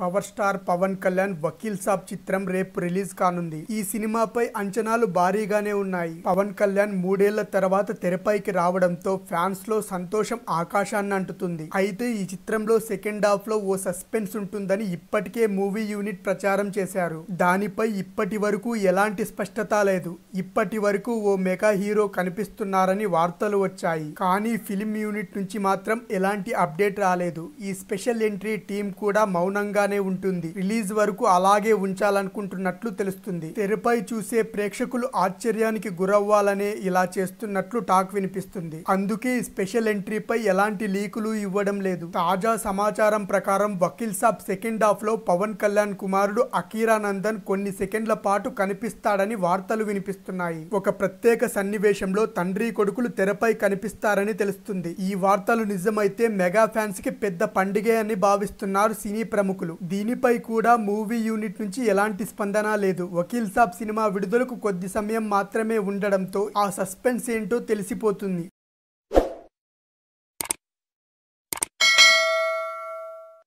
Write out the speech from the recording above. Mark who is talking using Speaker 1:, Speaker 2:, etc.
Speaker 1: power star Pawan Kalyan Vakeel Saab చిత్రం రేపు release కానుంది ఈ సినిమాపై అంచనాలు భారీగానే ఉన్నాయి పవన్ కళ్యాణ్ మూడేళ్ల తర్వాత తెరపైకి రావడంతో ఫ్యాన్స్ లో సంతోషం ఆకాశాన్ని అంటుతుంది అయితే ఈ చిత్రంలో సెకండ్ హాఫ్ లో ఓ సస్పెన్స్ ఉంటుందని ఇప్పటికే మూవీ యూనిట్ ప్రచారం చేశారు దానిపై ఇప్పటి వరకు ఎలాంటి స్పష్టత లేదు ఇప్పటి వరకు ఓ మెగా హీరో కనిపిస్తున్నారని వార్తలు వచ్చాయి కానీ ఫిలిం యూనిట్ నుంచి మాత్రం ఎలాంటి అప్డేట్ రాలేదు ఈ స్పెషల్ ఎంట్రీ టీం కూడా మౌనంగా విధంగానే ఉంటుంది రిలీజ్ వరకు అలాగే ఉంచాలనుకుంటున్నట్లు తెలుస్తుంది తెరపై చూసే ప్రేక్షకులు ఆశ్చర్యానికి గురవ్వాలనే ఇలా చేస్తున్నట్లు టాక్ వినిపిస్తుంది అందుకే స్పెషల్ ఎంట్రీపై ఎలాంటి లీకులు ఇవ్వడం లేదు తాజా సమాచారం ప్రకారం వకీల్ సాబ్ సెకండ్ హాఫ్ లో పవన్ కళ్యాణ్ కుమారుడు అఖీరా నందన్ కొన్ని సెకండ్ల పాటు కనిపిస్తాడని వార్తలు వినిపిస్తున్నాయి ఒక ప్రత్యేక సన్నివేశంలో తండ్రి కొడుకులు తెరపై కనిపిస్తారని తెలుస్తుంది ఈ వార్తలు నిజమైతే మెగా ఫ్యాన్స్ కి పెద్ద పండుగే అని భావిస్తున్నారు సినీ ప్రముఖులు దీనిపై కూడా మూవీ యూనిట్ నుంచి ఎలాంటి స్పందన లేదు వకీల్ సాబ్ సినిమా విడుదలకు కొద్ది సమయం మాత్రమే ఉండడంతో ఆ సస్పెన్స్ ఏంటో తెలిసిపోతుంది